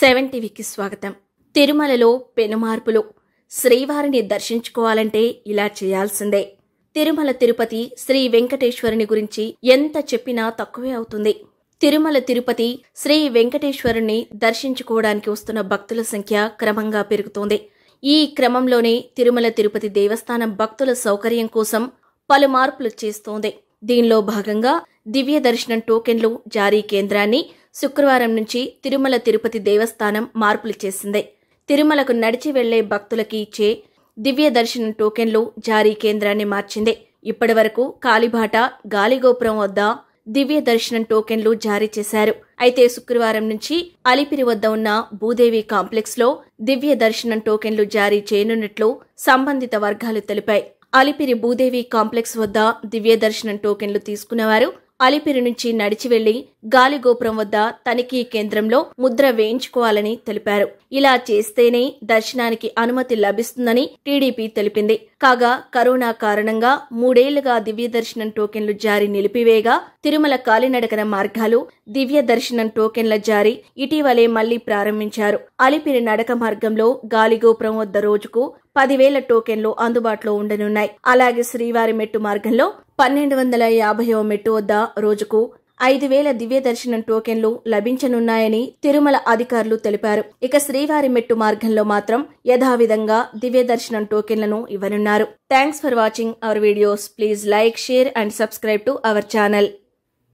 సెవెంటీవీకి స్వాగతం తిరుమలలో పెనుమార్పులు శ్రీవారిని దర్శించుకోవాలంటే ఇలా చేయాల్సిందే తిరుమల తిరుపతి శ్రీ వెంకటేశ్వరుని గురించి ఎంత చెప్పినా తక్కువే అవుతుంది తిరుమల తిరుపతి శ్రీ వెంకటేశ్వరుని దర్శించుకోవడానికి వస్తున్న భక్తుల సంఖ్య క్రమంగా పెరుగుతోంది ఈ క్రమంలోనే తిరుమల తిరుపతి దేవస్థానం భక్తుల సౌకర్యం కోసం పలు మార్పులు చేస్తోంది దీనిలో భాగంగా దివ్య దర్శనం టోకెన్లు జారీ కేంద్రాన్ని శుక్రవారం నుంచి తిరుమల తిరుపతి దేవస్థానం మార్పులు చేసింది తిరుమలకు నడిచి వెళ్లే భక్తులకి ఇచ్చే దివ్య దర్శనం టోకెన్లు జారీ కేంద్రాన్ని మార్చింది ఇప్పటి వరకు కాలిబాట గాలిగోపురం వద్ద దివ్య దర్శనం టోకెన్లు జారీ చేశారు అయితే శుక్రవారం నుంచి అలిపిరి వద్ద ఉన్న భూదేవి కాంప్లెక్స్ లో దివ్య దర్శనం టోకెన్లు జారీ చేయనున్నట్లు సంబంధిత వర్గాలు తెలిపాయి అలిపిరి భూదేవి కాంప్లెక్స్ వద్ద దివ్య దర్శనం టోకెన్లు తీసుకున్నవారు అలిపిరి నుంచి నడిచి వెళ్లి గాలిగోపురం వద్ద తనిఖీ కేంద్రంలో ముద్ర వేయించుకోవాలని తెలిపారు ఇలా చేస్తేనే దర్శనానికి అనుమతి లభిస్తుందని టీడీపీ తెలిపింది కాగా కరోనా కారణంగా మూడేళ్లుగా దివ్య దర్శనం టోకెన్లు జారీ నిలిపివేగా తిరుమల కాలినడకన మార్గాలు దివ్య దర్శనం టోకెన్ల జారీ ఇటీవలే మళ్లీ ప్రారంభించారు అలిపిరి నడక మార్గంలో గాలిగోపురం వద్ద రోజుకు పదివేల టోకెన్లు అందుబాటులో ఉండనున్నాయి అలాగే శ్రీవారి మెట్టు మార్గంలో పన్నెండు వందల యాభైవ మెట్టు వద్ద రోజుకు ఐదు వేల దివ్య దర్శనం టోకెన్లు లభించనున్నాయని తిరుమల అధికారులు తెలిపారు ఇక శ్రీవారి మెట్టు మార్గంలో మాత్రం యథావిధంగా దివ్య దర్శనం టోకెన్లను ఇవ్వనున్నారు thanks for watching our videos please like share and subscribe to our channel